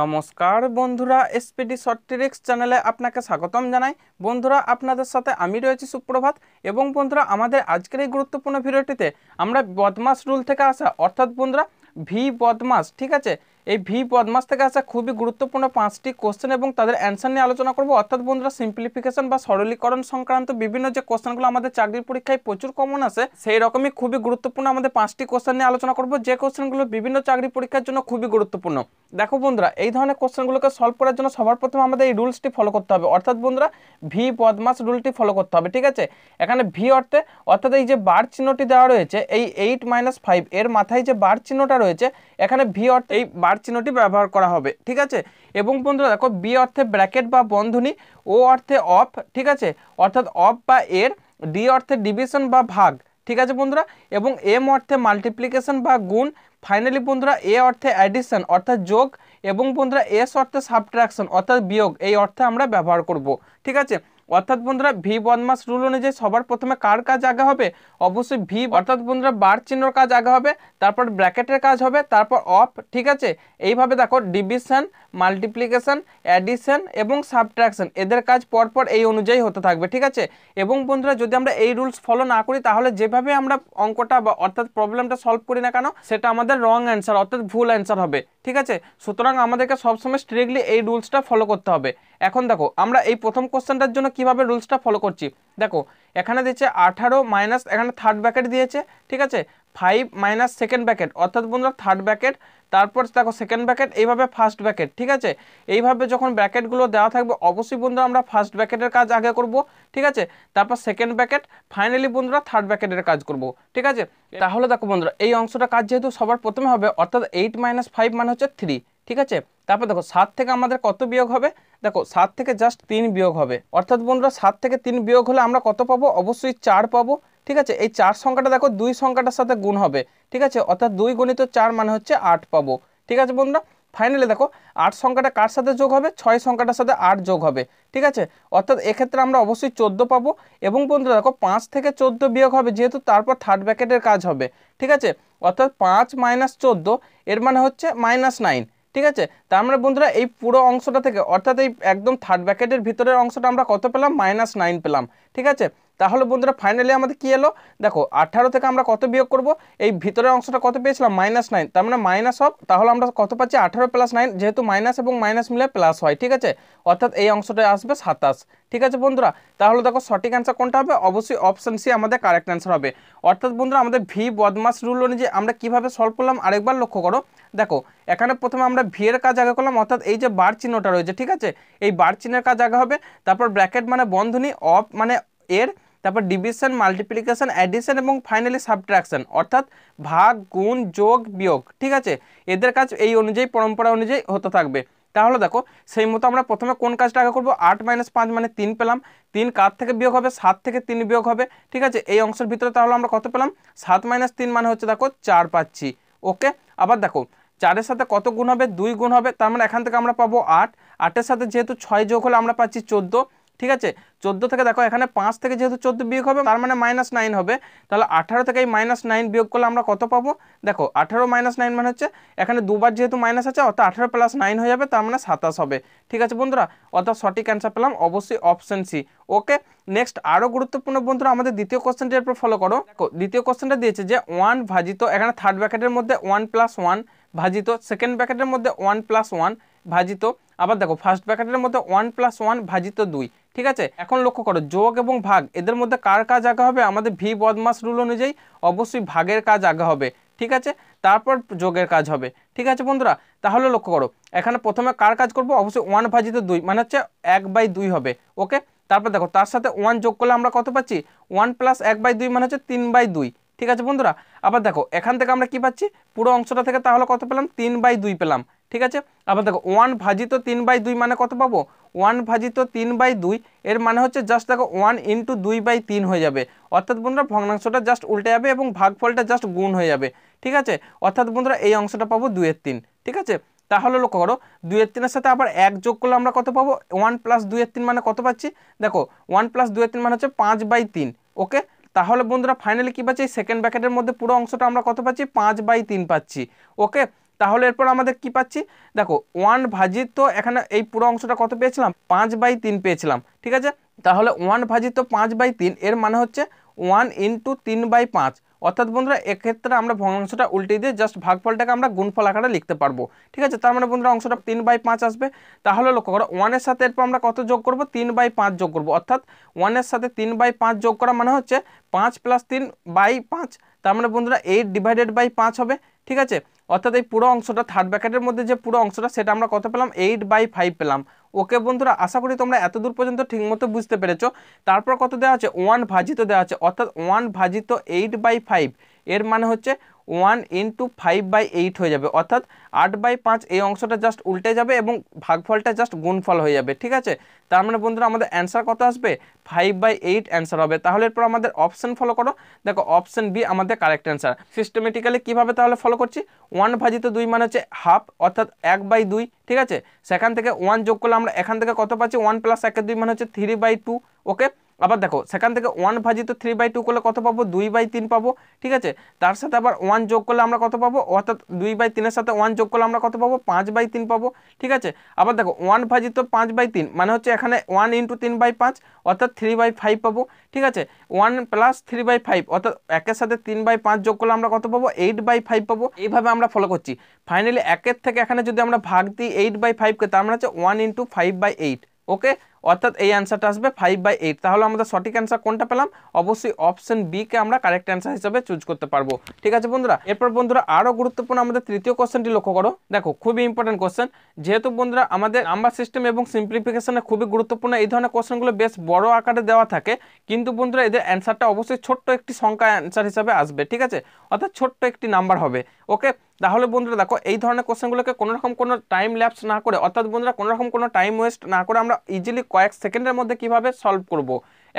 নমস্কার বন্ধুরা SPD short tricks চ্যানেলে আপনাকে স্বাগতম জানাই বন্ধুরা আপনাদের সাথে আমি রয়েছি সুপ্রভাত এবং বন্ধুরা আমাদের আজকের এই গুরুত্বপূর্ণ ভিডিওটিতে আমরা বদমাস রুল থেকে আসা অর্থাৎ বন্ধুরা ভি বদমাস ঠিক আছে এই ভি বদমাস থেকে আসা খুবই গুরুত্বপূর্ণ পাঁচটি কোশ্চেন এবং তাদের অ্যান্সার নিয়ে আলোচনা করবো অর্থাৎ বন্ধুরা সিম্পলিফিকেশন বা সরলীকরণ সংক্রান্ত বিভিন্ন যে কোশ্চেনগুলো আমাদের চাকরির পরীক্ষায় প্রচুর কমন আসে সেই রকমই খুবই গুরুত্বপূর্ণ আমাদের পাঁচটি কোশ্চেন নিয়ে আলোচনা করবো যে কোশ্চেনগুলো বিভিন্ন চাকরি পরীক্ষার জন্য খুবই গুরুত্বপূর্ণ দেখো বন্ধুরা এই ধরনের কোশ্চেনগুলোকে সলভ করার জন্য সবার প্রথমে আমাদের এই রুলসটি ফলো করতে হবে অর্থাৎ বন্ধুরা ভি বদমাস রুলটি ফলো করতে হবে ঠিক আছে এখানে ভি অর্থে অর্থাৎ এই যে বার চিহ্নটি দেওয়া রয়েছে এই এইট মাইনাস ফাইভ এর মাথায় যে বার চিহ্নটা রয়েছে এখানে ভি অর্থে এই বার চিহ্নটি ব্যবহার করা হবে ঠিক আছে এবং বন্ধুরা দেখো বি অর্থে ব্র্যাকেট বা বন্ধনী ও অর্থে অফ ঠিক আছে অর্থাৎ অফ বা এর ডি অর্থে ডিভিশন বা ভাগ ঠিক আছে বন্ধুরা এবং এম অর্থে মাল্টিপ্লিকেশন বা গুণ ফাইনালি বন্ধুরা এ অর্থে অ্যাডিশন অর্থাৎ যোগ এবং বন্ধুরা এস অর্থে সাবট্রাকশন অর্থাৎ বিয়োগ এই অর্থে আমরা ব্যবহার করব ঠিক আছে অর্থাৎ বন্ধুরা ভি বদমাস রুল অনুযায়ী সবার প্রথমে কার কাজ আগে হবে অবশ্যই ভি অর্থাৎ বন্ধুরা বার চিহ্নর কাজ আগে হবে তারপর ব্র্যাকেটের কাজ হবে তারপর অফ ঠিক আছে এইভাবে দেখো ডিভিশন মাল্টিপ্লিকেশান অ্যাডিশন এবং সাবট্র্যাকশন এদের কাজ পরপর এই অনুযায়ী হতে থাকবে ঠিক আছে এবং বন্ধুরা যদি আমরা এই রুলস ফলো না করি তাহলে যেভাবে আমরা অঙ্কটা বা অর্থাৎ প্রবলেমটা সলভ করি না কেন সেটা আমাদের রং অ্যান্সার অর্থাৎ ভুল অ্যান্সার হবে ঠিক আছে সুতরাং আমাদেরকে সবসময় স্ট্রিক্টলি এই রুলসটা ফলো করতে হবে এখন দেখো আমরা এই প্রথম কোশ্চেনটার জন্য কিভাবে রুলসটা ফলো করছি দেখো এখানে দিচ্ছে আঠারো মাইনাস এখানে থার্ড ব্যাকেট দিয়েছে ঠিক আছে ফাইভ মাইনাস সেকেন্ড ব্যাকেট অর্থাৎ বন্ধুরা থার্ড ব্যাকেট তারপর দেখো সেকেন্ড ব্যাকেট এইভাবে ফার্স্ট ব্যাকেট ঠিক আছে এইভাবে যখন ব্যাকেটগুলো দেওয়া থাকবে অবশ্যই বন্ধুরা আমরা ফার্স্ট ব্যাকেটের কাজ আগে করব ঠিক আছে তারপর সেকেন্ড ব্যাকেট ফাইনালি বন্ধুরা থার্ড ব্যাকেটের কাজ করব ঠিক আছে তাহলে দেখো বন্ধুরা এই অংশটা কাজ যেহেতু সবার প্রথমে হবে অর্থাৎ এইট মাইনাস ফাইভ মানে হচ্ছে থ্রি ঠিক আছে তারপর দেখো সাত থেকে আমাদের কত বিয়োগ হবে দেখো সাত থেকে জাস্ট তিন বিয়োগ হবে অর্থাৎ বন্ধুরা সাত থেকে তিন বিয়োগ হলে আমরা কত পাবো অবশ্যই চার পাবো ঠিক আছে এই চার সংখ্যাটা দেখো দুই সংখ্যাটার সাথে গুণ হবে ঠিক আছে অর্থাৎ দুই গণিত চার মানে হচ্ছে আট পাবো ঠিক আছে বন্ধুরা ফাইনালি দেখো আট সংখ্যাটা কার সাথে যোগ হবে ছয় সংখ্যাটার সাথে আট যোগ হবে ঠিক আছে অর্থাৎ এক্ষেত্রে আমরা অবশ্যই চোদ্দো পাবো এবং বন্ধুরা দেখো পাঁচ থেকে চোদ্দ বিয়োগ হবে যেহেতু তারপর থার্ড ব্যাকেটের কাজ হবে ঠিক আছে অর্থাৎ পাঁচ মাইনাস চোদ্দো এর মানে হচ্ছে মাইনাস নাইন ঠিক আছে তার মানে বন্ধুরা এই পুরো অংশটা থেকে অর্থাৎ এই একদম থার্ড ব্যাকেটের ভিতরের অংশটা আমরা কত পেলাম মাইনাস নাইন পেলাম ঠিক আছে তাহলে বন্ধুরা ফাইনালি আমাদের কি এলো দেখো আঠারো থেকে আমরা কত বিয়োগ করব এই ভিতরের অংশটা কত পেয়েছিলাম মাইনাস নাইন তার মানে মাইনাস অফ তাহলে আমরা কত পাচ্ছি আঠারো প্লাস নাইন যেহেতু মাইনাস এবং মাইনাস মিলে প্লাস হয় ঠিক আছে অর্থাৎ এই অংশটা আসবে সাতাশ ঠিক আছে বন্ধুরা তাহলে দেখো সঠিক অ্যান্সার কোনটা হবে অবশ্যই অপশান সি আমাদের কারেক্ট অ্যান্সার হবে অর্থাৎ বন্ধুরা আমাদের ভি বদমাস রুল অনুযায়ী আমরা কিভাবে সলভ করলাম আরেকবার লক্ষ্য করো দেখো এখানে প্রথমে আমরা ভি এর কাজ আগে করলাম অর্থাৎ এই যে বার চিহ্নটা রয়েছে ঠিক আছে এই বার চিহ্নের কাজ আগে হবে তারপর ব্র্যাকেট মানে বন্ধনী অফ মানে এর তারপর ডিভিশন মাল্টিপ্লিকেশন অ্যাডিশন এবং ফাইনালি সাবট্রাকশন অর্থাৎ ভাগ গুণ যোগ বিয়োগ ঠিক আছে এদের কাজ এই অনুযায়ী পরম্পরা অনুযায়ী হতে থাকবে তাহলে দেখো সেই মতো আমরা প্রথমে কোন কাজটা আগে করবো আট মাইনাস পাঁচ মানে তিন পেলাম তিন কার থেকে বিয়োগ হবে সাত থেকে তিন বিয়োগ হবে ঠিক আছে এই অংশের ভিতরে তাহলে আমরা কত পেলাম সাত মাইনাস তিন মানে হচ্ছে দেখো চার পাচ্ছি ওকে আবার দেখো চারের সাথে কত গুণ হবে দুই গুণ হবে তার মানে এখান থেকে আমরা পাবো আট আটের সাথে যেহেতু ছয় যোগ হলে আমরা পাচ্ছি চোদ্দো ঠিক আছে চোদ্দো থেকে দেখো এখানে পাঁচ থেকে যেহেতু চোদ্দো বিয়োগ হবে তার মানে মাইনাস নাইন হবে তাহলে আঠারো থেকে এই মাইনাস নাইন বিয়োগ করলে আমরা কত পাবো দেখো আঠারো মাইনাস নাইন মানে হচ্ছে এখানে দুবার যেহেতু মাইনাস আছে অর্থাৎ আঠারো প্লাস নাইন হয়ে যাবে তার মানে সাতাশ হবে ঠিক আছে বন্ধুরা অর্থাৎ সঠিক অ্যান্সার পেলাম অবশ্যই অপশন সি ওকে নেক্সট আরও গুরুত্বপূর্ণ বন্ধুরা আমাদের দ্বিতীয় কোশ্চেনটার উপর ফলো করো দ্বিতীয় কোশ্চেনটা দিয়েছে যে ওয়ান ভাজিত এখানে থার্ড ব্যাকেটের মধ্যে ওয়ান প্লাস ওয়ান ভাজিত সেকেন্ড ব্যাকেটের মধ্যে ওয়ান প্লাস ওয়ান ভাজিত আবার দেখো ফার্স্ট ব্যাকেটের মধ্যে ওয়ান প্লাস ওয়ান ভাজিত দুই ঠিক আছে এখন লক্ষ্য করো যোগ এবং ভাগ এদের মধ্যে কার কাজ আগে হবে আমাদের ভি বদমাস রুল অনুযায়ী অবশ্যই ভাগের কাজ আগে হবে ঠিক আছে তারপর যোগের কাজ হবে ঠিক আছে বন্ধুরা তাহলে লক্ষ্য করো এখানে প্রথমে কার কাজ করব অবশ্যই ওয়ান ভাজিত দুই মানে হচ্ছে এক বাই দুই হবে ওকে তারপর দেখো তার সাথে ওয়ান যোগ করলে আমরা কত পাচ্ছি ওয়ান প্লাস এক বাই দুই মানে হচ্ছে তিন বাই দুই ঠিক আছে বন্ধুরা আবার দেখো এখান থেকে আমরা কি পাচ্ছি পুরো অংশটা থেকে তাহলে কত পেলাম তিন বাই দুই পেলাম ঠিক আছে আবার দেখো ওয়ান ভাজিত তিন বাই দুই মানে কত পাবো ওয়ান ভাজিত তিন বাই দুই এর মানে হচ্ছে জাস্ট দেখো ওয়ান ইন্টু দুই বাই তিন হয়ে যাবে অর্থাৎ বন্ধুরা ভগ্নাংশটা জাস্ট উল্টে যাবে এবং ভাগফলটা জাস্ট গুণ হয়ে যাবে ঠিক আছে অর্থাৎ বন্ধুরা এই অংশটা পাবো দুয়ের তিন ঠিক আছে তাহলে লক্ষ্য করো দুয়ের তিনের সাথে আবার এক যোগ করলে আমরা কত পাবো ওয়ান প্লাস দুয়ের তিন মানে কত পাচ্ছি দেখো ওয়ান প্লাস দুয়ের তিন মানে হচ্ছে পাঁচ বাই তিন ওকে তাহলে বন্ধুরা ফাইনালি কী পাচ্ছি সেকেন্ড ব্যাকেটের মধ্যে পুরো অংশটা আমরা কত পাচ্ছি পাঁচ বাই তিন পাচ্ছি ওকে তাহলে এরপর আমাদের কি পাচ্ছি দেখো ওয়ান ভাজিত এখানে এই পুরো অংশটা কত পেয়েছিলাম পাঁচ বাই তিন পেয়েছিলাম ঠিক আছে তাহলে ওয়ান ভাজিত পাঁচ বাই তিন এর মানে হচ্ছে ওয়ান ইন্টু তিন বাই পাঁচ অর্থাৎ বন্ধুরা এক্ষেত্রে আমরা ভগ্নাংশটা উল্টে দিয়ে জাস্ট ভাগফলটাকে আমরা গুণফল আকারে লিখতে পারবো ঠিক আছে তার মানে বন্ধুরা অংশটা তিন বাই পাঁচ আসবে তাহলে লক্ষ্য করো ওয়ানের সাথে এরপর আমরা কত যোগ করবো তিন বাই পাঁচ যোগ করবো অর্থাৎ ওয়ানের সাথে তিন বাই পাঁচ যোগ করা মানে হচ্ছে পাঁচ প্লাস তিন বাই পাঁচ তার মানে বন্ধুরা এইট ডিভাইডেড বাই পাঁচ হবে ঠিক আছে অর্থাৎ এই পুরো অংশটা থার্ড ব্যাকেটের মধ্যে যে পুরো অংশটা সেটা আমরা কত পেলাম এইট বাই ফাইভ পেলাম ওকে বন্ধুরা আশা করি তোমরা এত দূর পর্যন্ত ঠিকমতো বুঝতে পেরেছো তারপর কত দেওয়া আছে ওয়ান ভাজিত দেওয়া আছে অর্থাৎ ওয়ান ভাজিত এইট বাই ফাইভ এর মানে হচ্ছে one into five by eight হয়ে যাবে অর্থাৎ আট বাই পাঁচ এই অংশটা জাস্ট উল্টে যাবে এবং ভাগফলটা জাস্ট গুণফল হয়ে যাবে ঠিক আছে তার মানে বন্ধুরা আমাদের অ্যান্সার কত আসবে ফাইভ বাই এইট অ্যান্সার হবে তাহলে এরপর আমাদের অপশান ফলো করো দেখো অপশান বি আমাদের কারেক্ট অ্যান্সার সিস্টেমেটিক্যালি কীভাবে তাহলে ফলো করছি ওয়ান ভাজিত দুই মানে হচ্ছে হাফ অর্থাৎ এক বাই দুই ঠিক আছে সেখান থেকে ওয়ান যোগ করলে আমরা এখান থেকে কত পাচ্ছি ওয়ান প্লাস একের দুই মানে হচ্ছে থ্রি বাই টু ওকে আবার দেখো সেখান থেকে ওয়ান ভাজিত থ্রি বাই টু করলে কত পাবো দুই বাই তিন পাবো ঠিক আছে তার সাথে আবার ওয়ান যোগ করলে আমরা কত পাবো অর্থাৎ দুই বাই তিনের সাথে ওয়ান যোগ করলে আমরা কত পাবো পাঁচ বাই তিন পাবো ঠিক আছে আবার দেখো ওয়ান ভাজিত পাঁচ বাই তিন মানে হচ্ছে এখানে ওয়ান ইন্টু তিন বাই পাঁচ অর্থাৎ থ্রি বাই ফাইভ পাবো ঠিক আছে one plus three by five অর্থাৎ একের সাথে তিন বাই পাঁচ যোগ করলে আমরা কত পাবো এইট বাই ফাইভ পাবো এইভাবে আমরা ফলো করছি ফাইনালি একের থেকে এখানে যদি আমরা ভাগ দিই এইট বাই ফাইভকে তার মানে হচ্ছে one into five by eight okay অর্থাৎ এই অ্যান্সারটা আসবে ফাইভ বাই এইট তাহলে আমাদের সঠিক অ্যান্সার কোনটা পেলাম অবশ্যই অপশন বিকে আমরা কারেক্ট অ্যান্সার হিসাবে চুজ করতে পারবো ঠিক আছে বন্ধুরা এরপর বন্ধুরা আরও গুরুত্বপূর্ণ আমাদের তৃতীয় কোশ্চেনটি লক্ষ্য করো দেখো খুবই ইম্পর্টেন্ট কোশ্চেন যেহেতু বন্ধুরা আমাদের নাম্বার সিস্টেম এবং সিম্পলিফিকেশনে খুবই গুরুত্বপূর্ণ এই ধরনের কোশ্চেনগুলো বেশ বড় আকারে দেওয়া থাকে কিন্তু বন্ধুরা এদের অ্যান্সারটা অবশ্যই ছোট্ট একটি সংখ্যা অ্যান্সার হিসাবে আসবে ঠিক আছে অর্থাৎ ছোট্ট একটি নাম্বার হবে ওকে তাহলে বন্ধুরা দেখো এই ধরনের কোশ্চেনগুলোকে কোনোরকম কোনো টাইম ল্যাপস না করে অর্থাৎ বন্ধুরা কোনোরকম কোনো টাইম ওয়েস্ট না করে আমরা ইজিলি কয়েক সেকেন্ডের মধ্যে কিভাবে সলভ করব।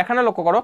এখানে লক্ষ্য করো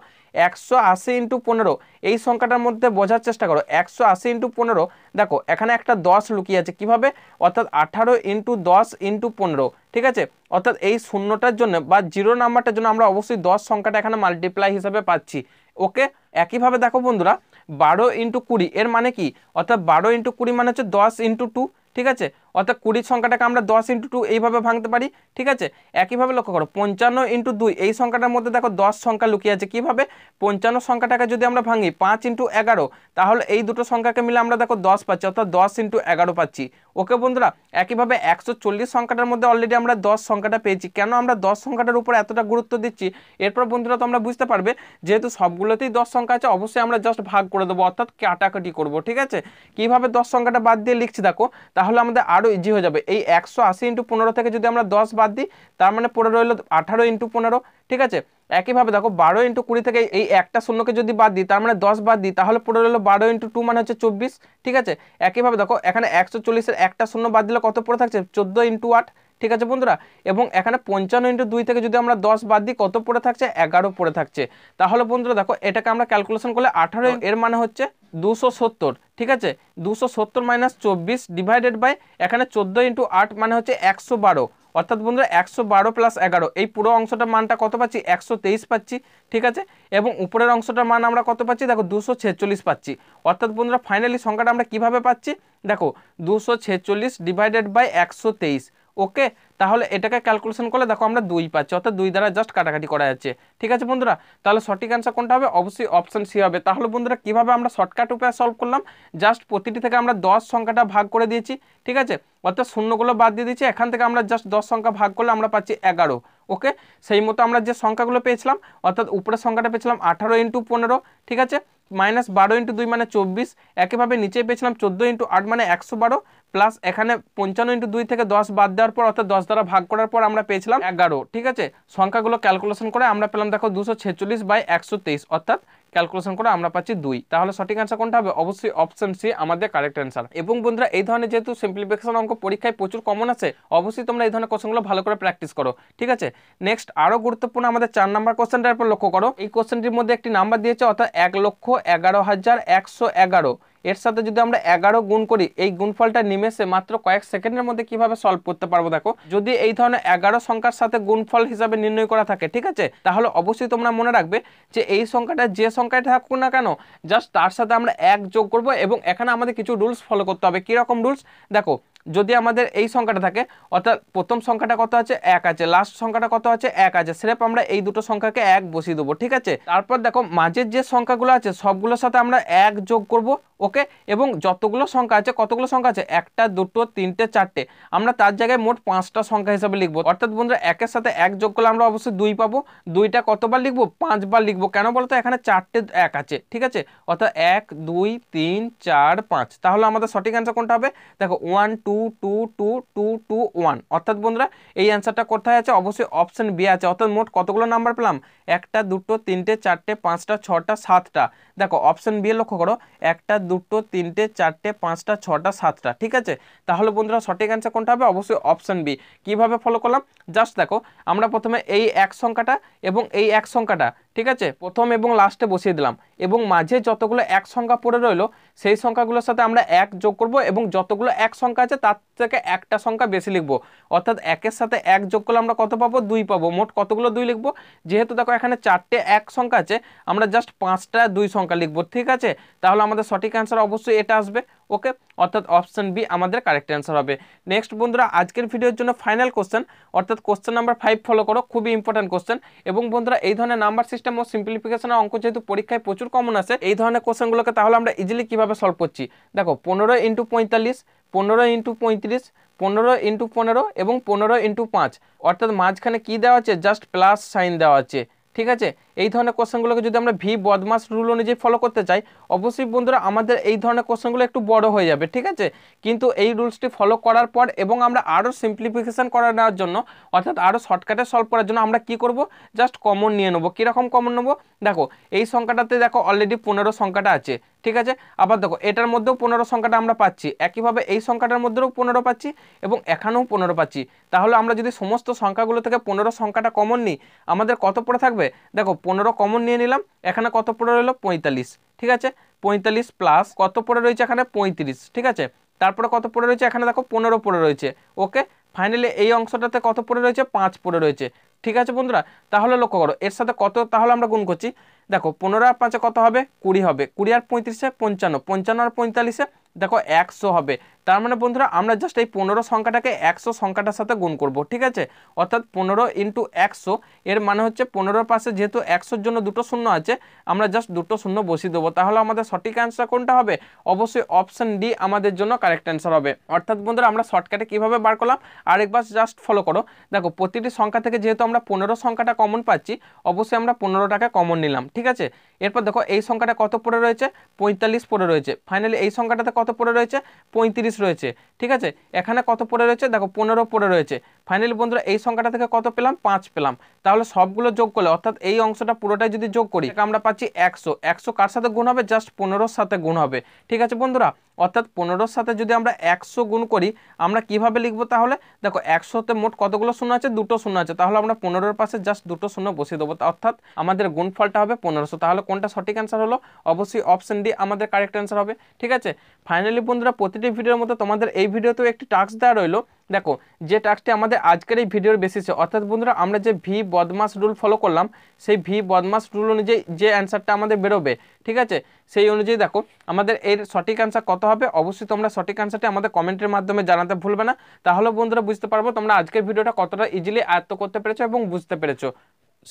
একশো আশি ইন্টু পনেরো এই সংখ্যাটার মধ্যে বোঝার চেষ্টা করো একশো আশি ইন্টু পনেরো দেখো এখানে একটা দশ লুকিয়ে আছে কিভাবে অর্থাৎ আঠারো ইন্টু দশ ইন্টু পনেরো ঠিক আছে অর্থাৎ এই শূন্যটার জন্য বা জিরো নাম্বারটার জন্য আমরা অবশ্যই দশ সংখ্যাটা এখানে মাল্টিপ্লাই হিসাবে পাচ্ছি ওকে একইভাবে দেখো বন্ধুরা বারো ইন্টু কুড়ি এর মানে কি অর্থাৎ বারো ইন্টু কুড়ি মানে হচ্ছে দশ ইন্টু টু ঠিক আছে অর্থাৎ কুড়ির সংখ্যাটাকে আমরা দশ ইন্টু টু এইভাবে ভাঙতে পারি ঠিক আছে একইভাবে লক্ষ্য করো পঞ্চান্ন ইন্টু দুই এই সংখ্যাটার মধ্যে দেখো দশ সংখ্যা লুকিয়ে আছে কীভাবে পঞ্চান্ন সংখ্যাটাকে যদি আমরা ভাঙি পাঁচ ইন্টু এগারো তাহলে এই দুটো সংখ্যাকে মিলে আমরা দেখো দশ পাচ্ছি অর্থাৎ দশ ইন্টু এগারো পাচ্ছি ওকে বন্ধুরা একইভাবে একশো চল্লিশ সংখ্যাটার মধ্যে অলরেডি আমরা দশ সংখ্যাটা পেয়েছি কেন আমরা দশ সংখ্যাটার উপর এতটা গুরুত্ব দিচ্ছি এরপর বন্ধুরা তো আমরা বুঝতে পারবে যেহেতু সবগুলোতেই দশ সংখ্যা আছে অবশ্যই আমরা জাস্ট ভাগ করে দেবো অর্থাৎ কাটাকাটি করবো ঠিক আছে কীভাবে দশ সংখ্যাটা বাদ দিয়ে লিখছি দেখো তাহলে আমাদের আরও ইজি হয়ে যাবে এই একশো আশি ইন্টু পনেরো থেকে যদি আমরা দশ বাদ দিই তার মানে পড়ে রইল আঠারো ইন্টু পনেরো ঠিক আছে একইভাবে দেখো বারো ইন্টু কুড়ি থেকে এই একটা শূন্যকে যদি বাদ দিই তার মানে দশ বাদ দিই তাহলে পড়ে রইলো বারো ইন্টু টু মানে হচ্ছে চব্বিশ ঠিক আছে একইভাবে দেখো এখানে একশো চল্লিশের একটা শূন্য বাদ দিলে কত পড়ে থাকছে চোদ্দো ইন্টু আট ঠিক আছে বন্ধুরা এবং এখানে পঞ্চান্ন ইন্টু দুই থেকে যদি আমরা দশ বাদ দিই কত পড়ে থাকছে এগারো পড়ে থাকছে তাহলে বন্ধুরা দেখো এটাকে আমরা ক্যালকুলেশন করলে আঠারো এর মানে হচ্ছে দুশো সত্তর ঠিক আছে দুশো সত্তর মাইনাস চব্বিশ ডিভাইডেড বাই এখানে চোদ্দো ইন্টু আট মানে হচ্ছে একশো বারো অর্থাৎ বন্ধুরা একশো বারো প্লাস এগারো এই পুরো অংশটার মানটা কত পাচ্ছি একশো তেইশ পাচ্ছি ঠিক আছে এবং উপরের অংশটার মান আমরা কত পাচ্ছি দেখো দুশো ছেচল্লিশ পাচ্ছি অর্থাৎ বন্ধুরা ফাইনালি সংখ্যাটা আমরা কিভাবে পাচ্ছি দেখো দুশো ছেচল্লিশ ডিভাইডেড বাই একশো তেইশ ওকে তাহলে এটাকে ক্যালকুলেশন করলে দেখো আমরা দুই পাচ্ছি অর্থাৎ দুই দ্বারা জাস্ট কাটাকাটি করা যাচ্ছে ঠিক আছে বন্ধুরা তাহলে সঠিক অ্যান্সার কোনটা হবে অবশ্যই অপশান সি হবে তাহলে বন্ধুরা কিভাবে আমরা শর্টকাট উপায়ে সলভ করলাম জাস্ট প্রতিটি থেকে আমরা দশ সংখ্যাটা ভাগ করে দিয়েছি ঠিক আছে অর্থাৎ শূন্যগুলো বাদ দিয়ে দিয়েছি এখান থেকে আমরা জাস্ট দশ সংখ্যা ভাগ করলে আমরা পাচ্ছি এগারো ওকে সেই মতো আমরা যে সংখ্যাগুলো পেয়েছিলাম অর্থাৎ উপরের সংখ্যাটা পেয়েছিলাম আঠারো ইন্টু পনেরো ঠিক আছে মাইনাস বারো ইন্টু দুই মানে চব্বিশ একইভাবে নিচে পেয়েছিলাম চোদ্দো ইন্টু আট মানে একশো বারো প্লাস এখানে পঞ্চান্ন ইন্টু দুই থেকে দশ বাদ দেওয়ার পর অর্থাৎ দশ দ্বারা ভাগ করার পর আমরা পেয়েছিলাম এগারো ঠিক আছে সংখ্যাগুলো ক্যালকুলেশন করে আমরা পেলাম দেখো দুশো ছেচল্লিশ বাই একশো তেইশ অর্থাৎ ক্যালকুলেশন করে আমরা পাচ্ছি দুই তাহলে সঠিক অ্যান্সার কোনটা হবে অবশ্যই অপশন সি আমাদের কারেক্ট অ্যান্সার এবং বন্ধুরা এই ধরনের যেহেতু সিম্পলিফিকেশন অঙ্ক পরীক্ষায় প্রচুর কমন আছে অবশ্যই তোমরা এই ধরনের কোশ্চেনগুলো ভালো করে প্র্যাকটিস করো ঠিক আছে নেক্সট আরও গুরুত্বপূর্ণ আমাদের চার নাম্বার কোশ্চেনটার উপর লক্ষ্য করো এই কোশ্চেনটির মধ্যে একটি নাম্বার দিয়েছে অর্থাৎ এক লক্ষ এগারো হাজার একশো এগারো এর সাথে যদি আমরা এগারো গুণ করি এই গুণফলটা নিমেষে মাত্র কয়েক সেকেন্ডের মধ্যে কিভাবে সলভ করতে পারবো দেখো যদি এই ধরনের এগারো সংখ্যার সাথে গুণফল হিসাবে নির্ণয় করা থাকে ঠিক আছে তাহলে অবশ্যই তোমরা মনে রাখবে যে এই সংখ্যাটা যে সংখ্যায় থাকুক না কেন জাস্ট তার সাথে আমরা এক যোগ করব এবং এখানে আমাদের কিছু রুলস ফলো করতে হবে কীরকম রুলস দেখো যদি আমাদের এই সংখ্যাটা থাকে অর্থাৎ প্রথম সংখ্যাটা কত আছে এক আছে লাস্ট সংখ্যাটা কত আছে এক আছে সেরেপ আমরা এই দুটো সংখ্যাকে এক বসিয়ে দেবো ঠিক আছে তারপর দেখো মাঝের যে সংখ্যাগুলো আছে সবগুলোর সাথে আমরা এক যোগ করব ওকে এবং যতগুলো সংখ্যা আছে কতগুলো সংখ্যা আছে একটা দুটো তিনটে চারটে আমরা তার জায়গায় মোট পাঁচটা সংখ্যা হিসাবে লিখবো অর্থাৎ বন্ধুরা একের সাথে এক যোগ করলে আমরা অবশ্যই দুই পাবো দুইটা কতবার লিখবো পাঁচবার লিখবো কেন বলতো এখানে চারটে এক আছে ঠিক আছে অর্থাৎ এক দুই তিন চার পাঁচ তাহলে আমাদের সঠিক অ্যান্সার কোনটা হবে দেখো one two two two two two one অর্থাৎ বন্ধুরা এই অ্যান্সারটা কোথায় আছে অবশ্যই অপশন বি আছে অর্থাৎ মোট কতগুলো নাম্বার পেলাম একটা দুটো তিনটে চারটে পাঁচটা ছটা সাতটা দেখো অপশান বি লক্ষ্য করো একটা দুটো তিনটে চারটে পাঁচটা ছটা সাতটা ঠিক আছে তাহলে বন্ধুরা সঠিক অ্যান্সার কোনটা হবে অবশ্যই অপশান বি কীভাবে ফলো করলাম জাস্ট দেখো আমরা প্রথমে এই এক সংখ্যাটা এবং এই এক সংখ্যাটা ঠিক আছে প্রথম এবং লাস্টে বসিয়ে দিলাম এবং মাঝে যতগুলো এক সংখ্যা পড়ে রইল সেই সংখ্যাগুলোর সাথে আমরা এক যোগ করব এবং যতগুলো এক সংখ্যা আছে তার থেকে একটা সংখ্যা বেশি লিখব অর্থাৎ একের সাথে এক যোগ করলে আমরা কত পাবো দুই পাবো মোট কতগুলো দুই লিখবো যেহেতু দেখো এখানে চারটে এক সংখ্যা আছে আমরা জাস্ট পাঁচটা দুই সংখ্যা লিখব ঠিক আছে তাহলে আমাদের সঠিক অ্যান্সার অবশ্যই এটা আসবে ওকে অর্থাৎ অপশান বি আমাদের কারেক্ট অ্যান্সার হবে নেক্সট বন্ধুরা আজকের ভিডিওর জন্য ফাইনাল কোশ্চেন অর্থাৎ কোশ্চেন নাম্বার ফাইভ ফলো করো খুবই ইম্পর্ট্যান্ট কোশ্চেন এবং বন্ধুরা এই ধরনের নাম্বার সিস্টেম ও সিম্পলিফিকেশনের অঙ্ক যেহেতু পরীক্ষায় প্রচুর কমন আছে এই ধরনের কোশ্চেনগুলোকে তাহলে আমরা ইজিলি কীভাবে সলভ করছি দেখো পনেরো ইন্টু পঁয়তাল্লিশ পনেরো ইন্টু পঁয়ত্রিশ পনেরো ইন্টু পনেরো এবং পনেরো ইন্টু পাঁচ অর্থাৎ মাঝখানে কী দেওয়া আছে জাস্ট প্লাস সাইন দেওয়া আছে ঠিক আছে এই ধরনের কোশ্চেনগুলোকে যদি আমরা ভি বদমাস রুল অনুযায়ী ফলো করতে চাই অবশ্যই বন্ধুরা আমাদের এই ধরনের কোশ্চেনগুলো একটু বড় হয়ে যাবে ঠিক আছে কিন্তু এই রুলসটি ফলো করার পর এবং আমরা আরও সিম্পলিফিকেশান করা নেওয়ার জন্য অর্থাৎ আরও শর্টকাটে সলভ করার জন্য আমরা কি করব জাস্ট কমন নিয়ে নেবো কীরকম কমন নেবো দেখো এই সংখ্যাটাতে দেখো অলরেডি পনেরো সংখ্যাটা আছে ঠিক আছে আবার দেখো এটার মধ্যেও পনেরো সংখ্যাটা আমরা পাচ্ছি একইভাবে এই সংখ্যাটার মধ্যেও পনেরো পাচ্ছি এবং এখানেও পনেরো পাচ্ছি তাহলে আমরা যদি সমস্ত সংখ্যাগুলো থেকে পনেরো সংখ্যাটা কমন নিই আমাদের কত পড়ে থাকবে দেখো পনেরো কমন নিয়ে নিলাম এখানে কত পড়ে রইলো পঁয়তাল্লিশ ঠিক আছে পঁয়তাল্লিশ প্লাস কত পড়ে রয়েছে এখানে পঁয়ত্রিশ ঠিক আছে তারপরে কত পড়ে রয়েছে এখানে দেখো পনেরো পড়ে রয়েছে ওকে ফাইনালি এই অংশটাতে কত পড়ে রয়েছে পাঁচ পড়ে রয়েছে ঠিক আছে বন্ধুরা তাহলে লক্ষ্য করো এর সাথে কত তাহলে আমরা গুণ করছি দেখো পনেরো আর পাঁচে কত হবে কুড়ি হবে কুড়ি আর পঁয়ত্রিশে পঞ্চান্ন পঞ্চান্ন আর পঁয়তাল্লিশে দেখো একশো হবে তার মানে বন্ধুরা আমরা জাস্ট এই পনেরো সংখ্যাটাকে একশো সংখ্যাটার সাথে গুণ করব ঠিক আছে অর্থাৎ পনেরো ইন্টু একশো এর মানে হচ্ছে পনেরোর পাশে যেহেতু একশোর জন্য দুটো শূন্য আছে আমরা জাস্ট দুটো শূন্য বসিয়ে দেবো তাহলে আমাদের সঠিক অ্যান্সার কোনটা হবে অবশ্যই অপশান ডি আমাদের জন্য কারেক্ট অ্যান্সার হবে অর্থাৎ বন্ধুরা আমরা শর্টকাটে কীভাবে বার করলাম আরেকবার জাস্ট ফলো করো দেখো প্রতিটি সংখ্যা থেকে যেহেতু আমরা পনেরো সংখ্যাটা কমন পাচ্ছি অবশ্যই আমরা পনেরোটাকে কমন নিলাম ঠিক আছে এরপর দেখো এই সংখ্যাটা কত পড়ে রয়েছে পঁয়তাল্লিশ পড়ে রয়েছে ফাইনালি এই সংখ্যাটাতে কত পড়ে রয়েছে পঁয়ত্রিশ চল্লিশ রয়েছে ঠিক আছে এখানে কত পড়ে রয়েছে দেখো পনেরো পড়ে রয়েছে ফাইনালি বন্ধুরা এই সংখ্যাটা থেকে কত পেলাম পাঁচ পেলাম তাহলে সবগুলো যোগ করলে অর্থাৎ এই অংশটা পুরোটাই যদি যোগ করি আমরা পাচ্ছি একশো একশো কার সাথে গুণ হবে জাস্ট পনেরোর সাথে গুণ হবে ঠিক আছে বন্ধুরা অর্থাৎ পনেরোর সাথে যদি আমরা একশো গুণ করি আমরা কিভাবে লিখব তাহলে দেখো একশোতে মোট কতগুলো শূন্য আছে দুটো শূন্য আছে তাহলে আমরা পনেরোর পাশে জাস্ট দুটো শূন্য বসিয়ে দেবো অর্থাৎ আমাদের গুণফলটা হবে পনেরোশো তাহলে কোনটা সঠিক অ্যান্সার হলো অবশ্যই অপশন ডি আমাদের কারেক্ট অ্যান্সার হবে ঠিক আছে ফাইনালি বন্ধুরা প্রতিটি ভিডিওর মতো তোমাদের এই ভিডিওতেও একটি টাস্ক দেওয়া রইলো দেখো যে টাস্কটি আমাদের আজকের এই ভিডিওর বেসিসে অর্থাৎ বন্ধুরা আমরা যে ভি বদমাস রুল ফলো করলাম সেই ভি বদমাস রুল অনুযায়ী যে অ্যান্সারটা আমাদের বেরোবে ঠিক আছে সেই অনুযায়ী দেখো আমাদের এর সঠিক অ্যান্সার কত হবে অবশ্যই তোমরা সঠিক অ্যান্সারটি আমাদের কমেন্টের মাধ্যমে জানাতে ভুলবে না তাহলে বন্ধুরা বুঝতে পারবো তোমরা আজকের ভিডিওটা কতটা ইজিলি আয়ত্ত করতে পেরেছো এবং বুঝতে পেরেছো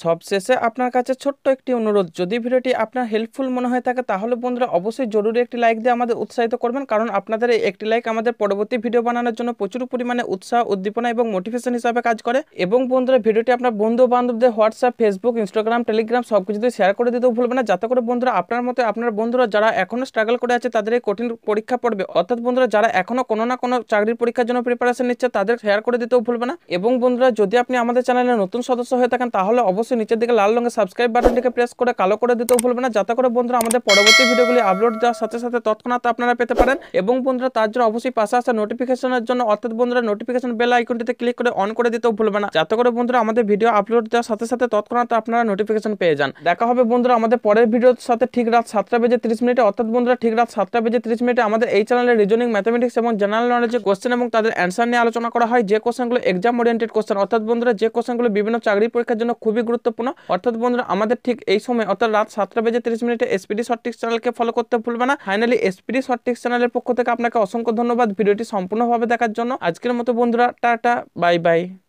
সবশেষে আপনার কাছে ছোট্ট একটি অনুরোধ যদি ভিডিওটি আপনার হেল্পফুল মনে হয়ে থাকে তাহলে বন্ধুরা অবশ্যই জরুরি একটি লাইক দিয়ে আমাদের উৎসাহিত করবেন কারণ আপনাদের এই একটি লাইক আমাদের পরবর্তী ভিডিও বানানোর জন্য প্রচুর পরিমাণে উৎসাহ উদ্দীপনা এবং মোটিভেশন হিসাবে কাজ করে এবং বন্ধুরা ভিডিওটি আপনার বন্ধু বান্ধবদের হোয়াটসঅ্যাপ ফেসবুক ইনস্টাগ্রাম টেলিগ্রাম সব দিয়ে শেয়ার করে দিতেও ভুলবেন না যাতে করে বন্ধুরা আপনার মতো আপনার বন্ধুরা যারা এখনও স্ট্রাগল করে আছে তাদের এই কঠিন পরীক্ষা পড়বে অর্থাৎ বন্ধুরা যারা এখনও কোনো না কোনো চাকরির পরীক্ষার জন্য প্রিপারেশন নিচ্ছে তাদের শেয়ার করে দিতেও ভুলবে না এবং বন্ধুরা যদি আপনি আমাদের চ্যানেলে নতুন সদস্য হয়ে থাকেন তাহলে অবশ্যই অবশ্যই নিচের দিকে লাল রঙের সাবস্ক্রাইব বাটনটিকে প্রেস করে কালো করে দিতেও ভুলবেন না যাতে করে বন্ধুরা আমাদের পরবর্তী ভিডিওগুলি আপলোড দেওয়ার সাথে সাথে তৎক্ষণাৎ আপনারা পেতে পারেন এবং বন্ধুরা তার জন্য অবশ্যই পাশে আসা নোটিফিকেশনের জন্য অর্থাৎ বন্ধুরা নোটিফিকেশন বেল আইকনটিতে ক্লিক করে অন করে দিতেও ভুলবেন না যাতে করে বন্ধুরা আমাদের ভিডিও আপলোড দেওয়ার সাথে সাথে তৎক্ষণাৎ আপনারা নোটিফিকেশন পেয়ে যান দেখা হবে বন্ধুরা আমাদের পরের ভিডিওর সাথে ঠিক রাত সাতটা বেজে তিরিশ মিনিটে অর্থাৎ বন্ধুরা ঠিক রাত সাতটা বেজে তিরিশ মিনিটে আমাদের এই চ্যানেলে রিজনিং ম্যাথমেটিক্স এবং জেনারেল নলেজের কোশ্চেন এবং তাদের অ্যান্সার নিয়ে আলোচনা করা হয় যে কোশ্চেনগুলো এক্সাম ওরিয়েন্টেড কোশ্চেন অর্থাৎ বন্ধুরা যে কোশ্চেনগুলো বিভিন্ন চাকরি পরীক্ষার জন্য খুবই গুরুত্বপূর্ণ অর্থাৎ বন্ধুরা আমাদের ঠিক এই সময় অর্থাৎ রাত সাতটা বেজে তিরিশ মিনিটে এসপিডি শর্টিক্স চ্যানেলকে ফলো করতে ভুলবে না ফাইনালি এসপিডি শর্টিক্স চ্যানেলের পক্ষ থেকে আপনাকে অসংখ্য ধন্যবাদ ভিডিওটি সম্পূর্ণভাবে দেখার জন্য আজকের মতো বন্ধুরা টাটা বাই বাই